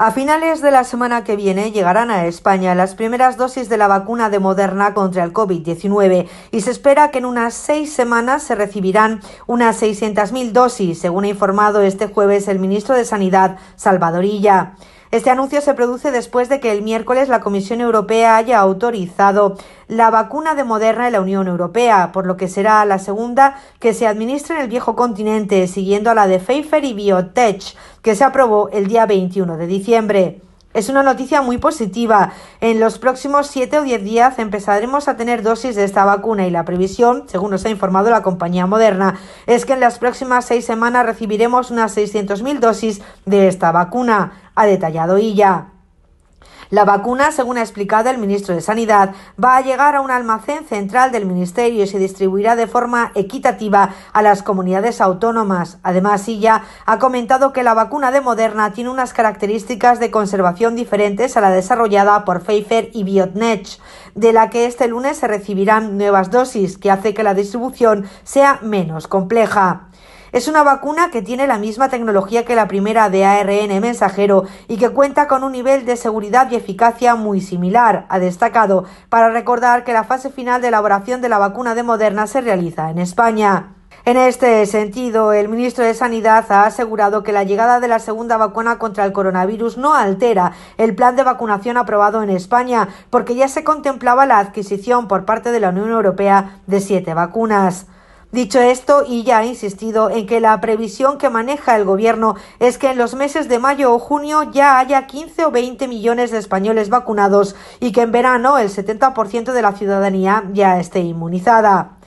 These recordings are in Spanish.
A finales de la semana que viene llegarán a España las primeras dosis de la vacuna de Moderna contra el COVID-19 y se espera que en unas seis semanas se recibirán unas 600.000 dosis, según ha informado este jueves el ministro de Sanidad, Salvadorilla. Este anuncio se produce después de que el miércoles la Comisión Europea haya autorizado la vacuna de Moderna en la Unión Europea, por lo que será la segunda que se administre en el viejo continente, siguiendo a la de Pfizer y BioTech, que se aprobó el día 21 de diciembre. Es una noticia muy positiva. En los próximos siete o diez días empezaremos a tener dosis de esta vacuna y la previsión, según nos ha informado la compañía Moderna, es que en las próximas seis semanas recibiremos unas 600.000 dosis de esta vacuna ha detallado Illa. La vacuna, según ha explicado el ministro de Sanidad, va a llegar a un almacén central del ministerio y se distribuirá de forma equitativa a las comunidades autónomas. Además, Illa ha comentado que la vacuna de Moderna tiene unas características de conservación diferentes a la desarrollada por Pfizer y BioNTech, de la que este lunes se recibirán nuevas dosis, que hace que la distribución sea menos compleja. Es una vacuna que tiene la misma tecnología que la primera de ARN mensajero y que cuenta con un nivel de seguridad y eficacia muy similar, ha destacado, para recordar que la fase final de elaboración de la vacuna de Moderna se realiza en España. En este sentido, el ministro de Sanidad ha asegurado que la llegada de la segunda vacuna contra el coronavirus no altera el plan de vacunación aprobado en España, porque ya se contemplaba la adquisición por parte de la Unión Europea de siete vacunas. Dicho esto, y ya ha insistido en que la previsión que maneja el Gobierno es que en los meses de mayo o junio ya haya 15 o 20 millones de españoles vacunados y que en verano el 70% de la ciudadanía ya esté inmunizada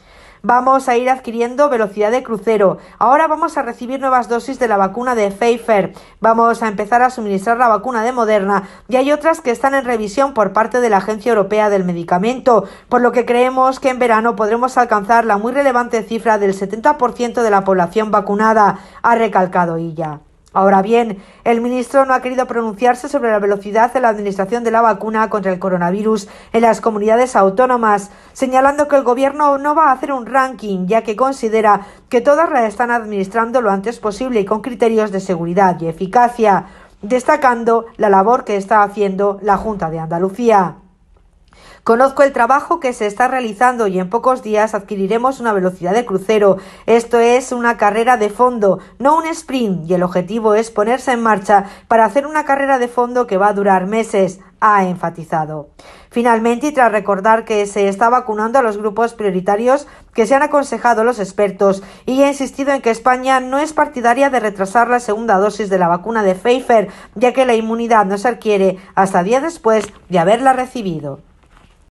vamos a ir adquiriendo velocidad de crucero. Ahora vamos a recibir nuevas dosis de la vacuna de Pfizer. Vamos a empezar a suministrar la vacuna de Moderna y hay otras que están en revisión por parte de la Agencia Europea del Medicamento, por lo que creemos que en verano podremos alcanzar la muy relevante cifra del 70% de la población vacunada, ha recalcado ella. Ahora bien, el ministro no ha querido pronunciarse sobre la velocidad de la administración de la vacuna contra el coronavirus en las comunidades autónomas, señalando que el gobierno no va a hacer un ranking, ya que considera que todas la están administrando lo antes posible y con criterios de seguridad y eficacia, destacando la labor que está haciendo la Junta de Andalucía. Conozco el trabajo que se está realizando y en pocos días adquiriremos una velocidad de crucero. Esto es una carrera de fondo, no un sprint, y el objetivo es ponerse en marcha para hacer una carrera de fondo que va a durar meses, ha enfatizado. Finalmente, y tras recordar que se está vacunando a los grupos prioritarios que se han aconsejado los expertos y ha insistido en que España no es partidaria de retrasar la segunda dosis de la vacuna de Pfizer, ya que la inmunidad no se adquiere hasta días después de haberla recibido.